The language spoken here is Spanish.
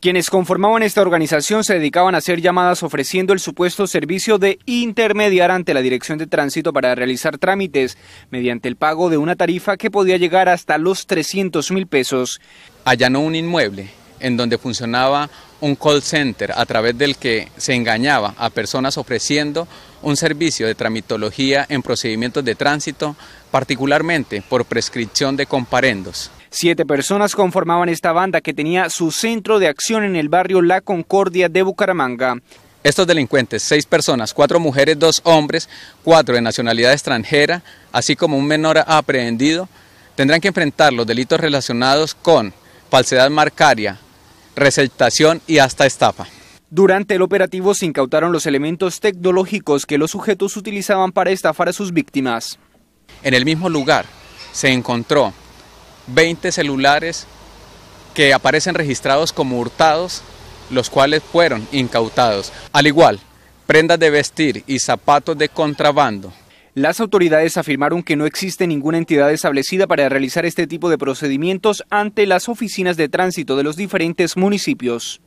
Quienes conformaban esta organización se dedicaban a hacer llamadas ofreciendo el supuesto servicio de intermediar ante la Dirección de Tránsito para realizar trámites mediante el pago de una tarifa que podía llegar hasta los 300 mil pesos. Allanó un inmueble en donde funcionaba un call center a través del que se engañaba a personas ofreciendo un servicio de tramitología en procedimientos de tránsito, particularmente por prescripción de comparendos. Siete personas conformaban esta banda que tenía su centro de acción en el barrio La Concordia de Bucaramanga. Estos delincuentes, seis personas, cuatro mujeres, dos hombres, cuatro de nacionalidad extranjera, así como un menor aprehendido, tendrán que enfrentar los delitos relacionados con falsedad marcaria, receptación y hasta estafa. Durante el operativo se incautaron los elementos tecnológicos que los sujetos utilizaban para estafar a sus víctimas. En el mismo lugar se encontró 20 celulares que aparecen registrados como hurtados, los cuales fueron incautados. Al igual, prendas de vestir y zapatos de contrabando. Las autoridades afirmaron que no existe ninguna entidad establecida para realizar este tipo de procedimientos ante las oficinas de tránsito de los diferentes municipios.